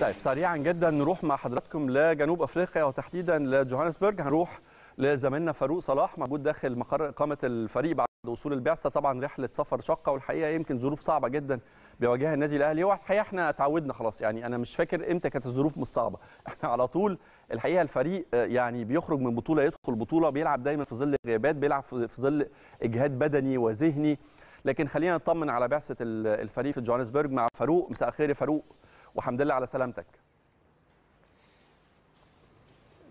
طيب سريعا جدا نروح مع حضراتكم لجنوب افريقيا وتحديدا لجوهانسبرج هنروح لزميلنا فاروق صلاح موجود داخل مقر اقامه الفريق بعد وصول البعثه طبعا رحله سفر شاقه والحقيقه يمكن ظروف صعبه جدا بيواجهها النادي الاهلي هو الحقيقه احنا اتعودنا خلاص يعني انا مش فاكر امتى كانت الظروف مش صعبه احنا على طول الحقيقه الفريق آه، يعني بيخرج من بطوله يدخل بطوله بيلعب دايما في ظل غيابات بيلعب في ظل اجهاد بدني وذهني لكن خلينا نطمن على بعثه الفريق في جوهانسبرج مع فاروق مساء الخير يا فاروق وحمد لله على سلامتك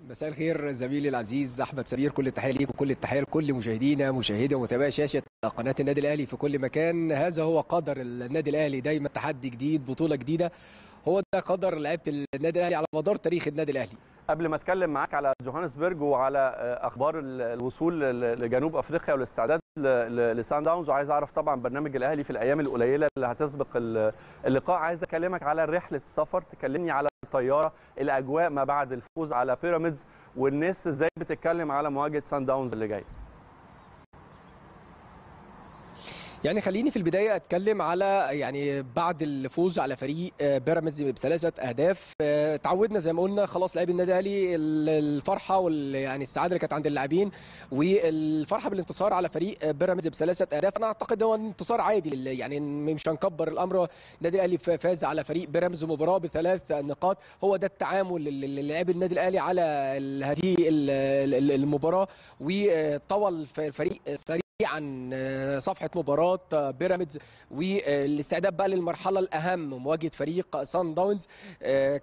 مساء الخير زميلي العزيز احمد سمير كل التحيه ليك وكل التحيه لكل مشاهدينا مشاهدي ومتابعي شاشه قناه النادي الاهلي في كل مكان هذا هو قدر النادي الاهلي دايما تحدي جديد بطوله جديده هو ده قدر لعيبه النادي الاهلي على مدار تاريخ النادي الاهلي قبل ما اتكلم معاك على جوهانسبرج وعلى آه، اخبار الوصول لجنوب افريقيا والاستعداد لسان داونز وعايز اعرف طبعا برنامج الاهلي في الايام القليله اللي هتسبق اللقاء عايز اكلمك على رحله السفر تكلمني على الطياره الاجواء ما بعد الفوز على بيراميدز والناس ازاي بتتكلم على مواجهه سان داونز اللي جايه يعني خليني في البدايه اتكلم على يعني بعد الفوز على فريق آه، بيراميدز بثلاثه اهداف آه، تعودنا زي ما قلنا خلاص لعيب النادي الاهلي الفرحه وال يعني السعاده اللي كانت عند اللاعبين والفرحه بالانتصار على فريق آه، بيراميدز بثلاثه اهداف انا اعتقد هو انتصار عادي يعني مش هنكبر الامر النادي الاهلي فاز على فريق بيراميدز مباراه بثلاث نقاط هو ده التعامل اللي لعب النادي الاهلي على هذه المباراه وطول الفريق سريع عن صفحة مباراة بيراميدز والاستعداد بقى للمرحلة الأهم مواجهة فريق سان آه، داونز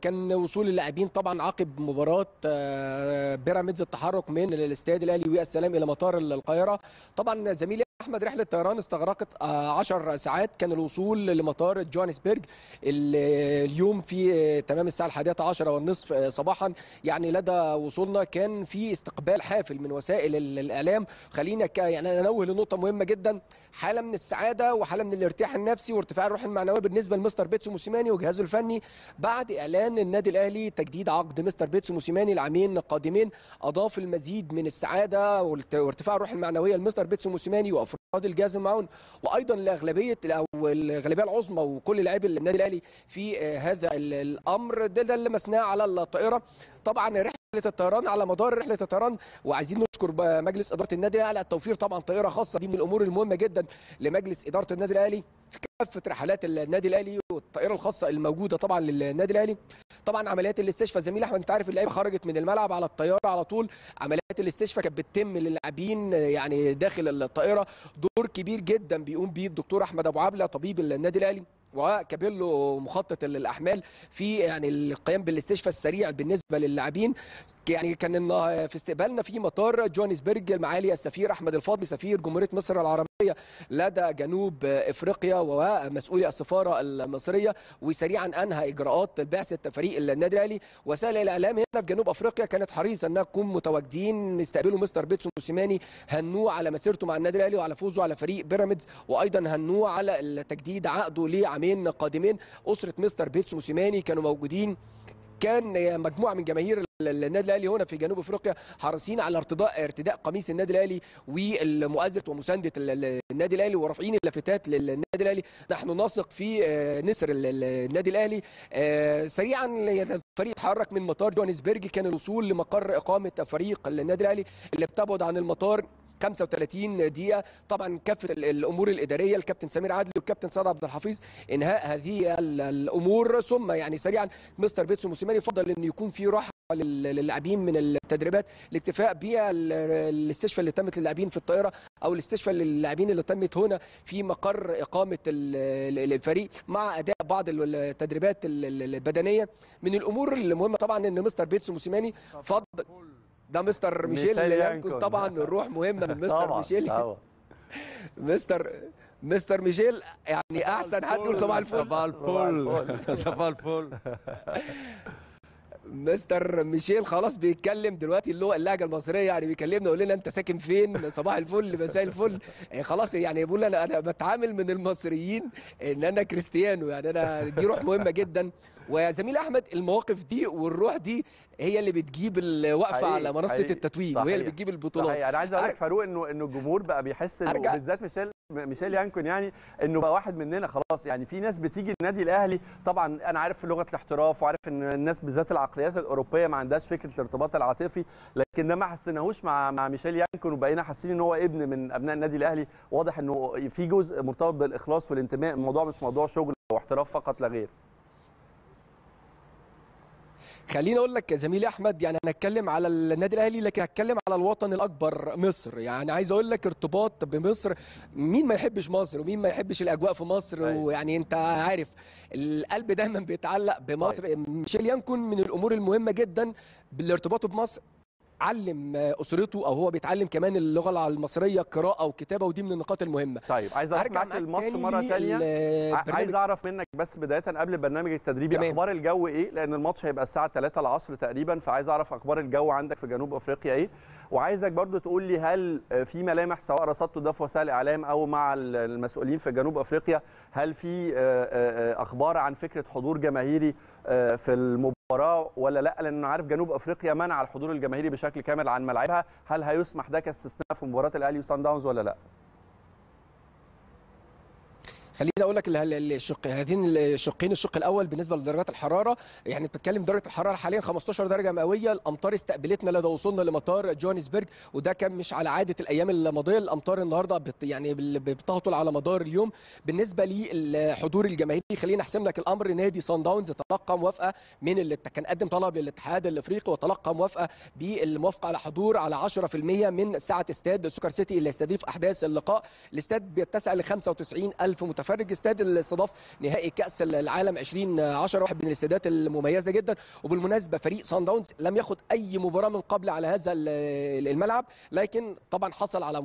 كان وصول اللاعبين طبعا عقب مباراة آه، بيراميدز التحرك من الاستاد الأهلي والسلام إلى مطار القاهرة طبعا زميلي احمد رحله طيران استغرقت 10 آه، ساعات كان الوصول لمطار جوهانسبرج اليوم في آه، تمام الساعه 11 والنصف آه، صباحا يعني لدى وصولنا كان في استقبال حافل من وسائل الاعلام خلينا يعني انوه لنقطه مهمه جدا حاله من السعاده وحاله من الارتياح النفسي وارتفاع الروح المعنويه بالنسبه لمستر بيتسو موسيماني وجهازه الفني بعد اعلان النادي الاهلي تجديد عقد مستر بيتسو موسيماني لعامين قادمين اضاف المزيد من السعاده وارتفاع الروح المعنويه لمستر بيتسو موسيماني وافراد فاضل جازم معاون وايضا لاغلبيه او الغالبيه العظمى وكل لاعبي النادي الاهلي في آه، هذا الامر ده, ده اللي مسناه على الطائره طبعا رحله الطيران على مدار رحله الطيران وعايزين نشكر مجلس اداره النادي الاهلي على التوفير طبعا طائره خاصه دي من الامور المهمه جدا لمجلس اداره النادي الاهلي في كافه رحلات النادي الاهلي والطائره الخاصه الموجوده طبعا للنادي الاهلي طبعا عمليات الاستشفاء زميل احمد انت عارف اللعيبه خرجت من الملعب على الطياره على طول عمليات الاستشفاء كانت بتتم للاعبين يعني داخل الطائره دور كبير جدا بيقوم بيه الدكتور احمد ابو عبله طبيب النادي الاهلي وكابيلو مخطط للاحمال في يعني القيام بالاستشفاء السريع بالنسبه للاعبين يعني كان في استقبالنا في مطار جوهانسبرج معالي السفير احمد الفاضل سفير جمهوريه مصر العربيه لدى جنوب افريقيا ومسؤولي السفاره المصريه وسريعا انهى اجراءات بعثه فريق النادي الاهلي وسائل الاعلام هنا في جنوب افريقيا كانت حريصه انها تكون متواجدين استقبلوا مستر بيتسون موسيماني هنوه على مسيرته مع النادي الاهلي وعلى فوزه على فريق بيراميدز وايضا هنوه على تجديد عقده ليه عامين قادمين اسره مستر بيتسو موسيماني كانوا موجودين كان مجموعه من جماهير النادي الاهلي هنا في جنوب افريقيا حريصين على ارتداء ارتداء قميص النادي الاهلي والمؤازره ومسانده النادي الاهلي ورافعين اللافتات للنادي الاهلي نحن نثق في آه، نسر النادي الاهلي آه، سريعا الفريق اتحرك من مطار جوهانسبرج كان الوصول لمقر اقامه فريق النادي الاهلي اللي بتبعد عن المطار 35 دقيقه طبعا كافه الامور الاداريه الكابتن سمير عدلي والكابتن سعد عبد الحفيظ انهاء هذه الامور ثم يعني سريعا مستر بيتسو موسيماني فضل ان يكون في راحه للاعبين من التدريبات الاكتفاء بالاستشفاء اللي تمت للاعبين في الطائره او الاستشفاء للاعبين اللي تمت هنا في مقر اقامه الفريق مع اداء بعض التدريبات البدنيه من الامور المهمه طبعا ان مستر بيتسو موسيماني فضل ده مستر ميشيل يمكن يعني، طبعا الروح مهمه من مستر ميشيل مستر مستر ميشيل يعني احسن حد يقول صباح الفل صباح الفل صباح الفل مستر ميشيل خلاص بيتكلم دلوقتي اللي هو اللهجه المصريه يعني بيكلمنا يقول لنا انت ساكن فين صباح الفل مساء الفل إيه، خلاص يعني بيقول انا انا بتعامل من المصريين ان انا كريستيانو يعني انا دي روح مهمه جدا وزميل احمد المواقف دي والروح دي هي اللي بتجيب الوقفه على منصه حقيقي. التتويج صحيح. وهي اللي بتجيب البطولات صحيح. انا يعني عايز اقول لك فاروق انه انه الجمهور بقى بيحس انه بالذات ميشيل ميشيل يانكون يعني انه بقى واحد مننا خلاص يعني في ناس بتيجي النادي الاهلي طبعا انا عارف لغه الاحتراف وعارف ان الناس بالذات العقليات الاوروبيه ما عندهاش فكره الارتباط العاطفي لكن ده ما حسيناهوش مع مع ميشيل يانكون وبقينا حاسين ان هو ابن من ابناء النادي الاهلي واضح انه في جزء مرتبط بالاخلاص والانتماء الموضوع مش موضوع شغل او احتراف فقط لا غير خليني اقول لك زميلي احمد يعني هنتكلم على النادي الاهلي لكن هتكلم على الوطن الاكبر مصر يعني عايز اقول لك ارتباط بمصر مين ما يحبش مصر ومين ما يحبش الاجواء في مصر أيوة. ويعني انت عارف القلب دايما بيتعلق بمصر أيوة. ميشيل يانكون من الامور المهمه جدا بالارتباط بمصر علم اسرته او هو بيتعلم كمان اللغه المصريه قراءه وكتابه ودي من النقاط المهمه طيب عايز اروح معاك الماتش مره ثانيه عايز اعرف منك بس بدايه قبل البرنامج التدريبي تمام. اخبار الجو ايه لان الماتش هيبقى الساعه 3 العصر تقريبا فعايز اعرف اخبار الجو عندك في جنوب افريقيا ايه وعايزك برضو تقول لي هل في ملامح سواء رصدته ده في وسائل الاعلام او مع المسؤولين في جنوب افريقيا هل في اخبار عن فكره حضور جماهيري في المباراه مباراه ولا لا لانه عارف جنوب افريقيا منع الحضور الجماهيري بشكل كامل عن ملاعبها هل هيسمح ده كاستثناء في مباراه الاهلي وسان داونز ولا لا خليني اقول لك الشق هذين الشقين الشق الاول بالنسبه لدرجات الحراره يعني بتتكلم درجه الحراره حاليا 15 درجه مئويه الامطار استقبلتنا لدى وصولنا لمطار جوهانسبرج وده كان مش على عاده الايام الماضيه الامطار النهارده بت يعني بتهطل على مدار اليوم بالنسبه للحضور الجماهيري خلينا احسم لك الامر نادي سان داونز تلقى موافقه من اللي كان قدم طلب للاتحاد الافريقي وتلقى موافقه بالموافقه على حضور على 10% من سعه استاد سوكر سيتي اللي يستضيف احداث اللقاء الاستاد بيتسع ل 95000 متفرج متفرج استاد الاستضاف نهائي كاس العالم 2010 واحد من الاستادات المميزه جدا وبالمناسبه فريق سان داونز لم ياخد اي مباراه من قبل على هذا الملعب لكن طبعا حصل على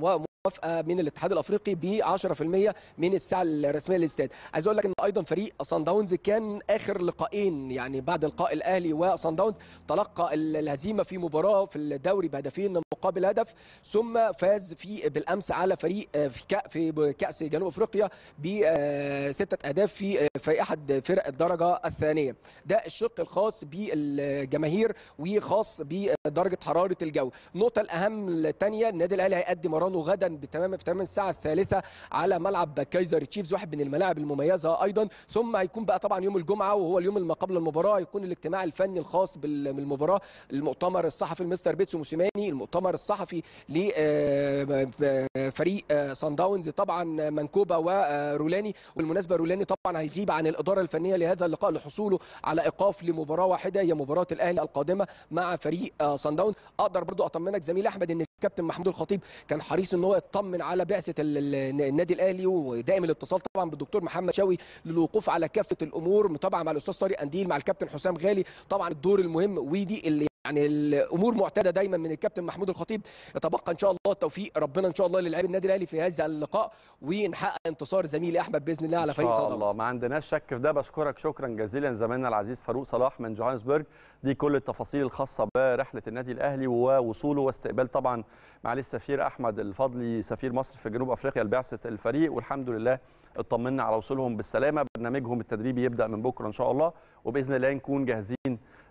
موافقه من الاتحاد الافريقي ب 10% من السعه الرسميه للاستاد عايز اقول لك ان ايضا فريق سان داونز كان اخر لقائين يعني بعد لقاء الاهلي وسان داونز تلقى الهزيمه في مباراه في الدوري بهدفين مقابل هدف ثم فاز في بالامس على فريق آه، في كأ في كاس جنوب افريقيا بسته آه، اهداف في آه، في احد فرق الدرجه الثانيه ده الشق الخاص بالجماهير وخاص بدرجه حراره الجو النقطه الاهم الثانيه النادي الاهلي هيقدم مرانه غدا بتمام في تمام الساعه الثالثه على ملعب كايزر تشيفز واحد من الملاعب المميزه ايضا ثم هيكون بقى طبعا يوم الجمعه وهو اليوم اللي قبل المباراه يكون الاجتماع الفني الخاص بالمباراه المؤتمر الصحفي المستر بيتسو موسيماني المؤتمر الصحفي لفريق آه، آه، سان داونز طبعا منكوبا ورولاني والمناسبه رولاني طبعا هيغيب عن الاداره الفنيه لهذا اللقاء لحصوله على ايقاف لمباراه واحده هي مباراه الاهلي القادمه مع فريق آه، سان داونز اقدر برضو اطمنك زميل احمد ان كابتن محمود الخطيب كان حريص ان هو يطمن على بعثه النادي الاهلي ودائم الاتصال طبعا بالدكتور محمد شاوي للوقوف على كافه الامور طبعا مع الاستاذ طارق انديل مع الكابتن حسام غالي طبعا الدور المهم ودي اللي يعني الامور معتاده دايما من الكابتن محمود الخطيب يتبقى ان شاء الله التوفيق ربنا ان شاء الله للاعبي النادي الاهلي في هذا اللقاء ونحقق انتصار زميلي احمد باذن الله على فريق ان صدى الله ما عندناش شك في ده بشكرك شكرا جزيلا زميلنا العزيز فاروق صلاح من جوهانسبرج دي كل التفاصيل الخاصه برحله النادي الاهلي ووصوله واستقبال طبعا معالي السفير احمد الفضلي سفير مصر في جنوب افريقيا لبعثه الفريق والحمد لله اطمنا على وصولهم بالسلامه برنامجهم التدريبي يبدا من بكره ان شاء الله وباذن الله نكون جاهزين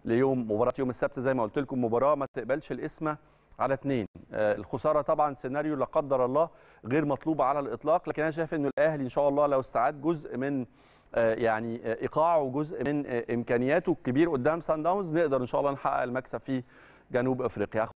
ليوم مباراه يوم السبت زي ما قلت لكم مباراه ما تقبلش القسمه على اثنين آه، الخساره طبعا سيناريو لا قدر الله غير مطلوب على الاطلاق لكن انا شايف انه الاهلي ان شاء الله لو استعاد جزء من آه، يعني آه، ايقاعه جزء من امكانياته الكبير قدام سان داونز نقدر ان شاء الله نحقق المكسب في جنوب افريقيا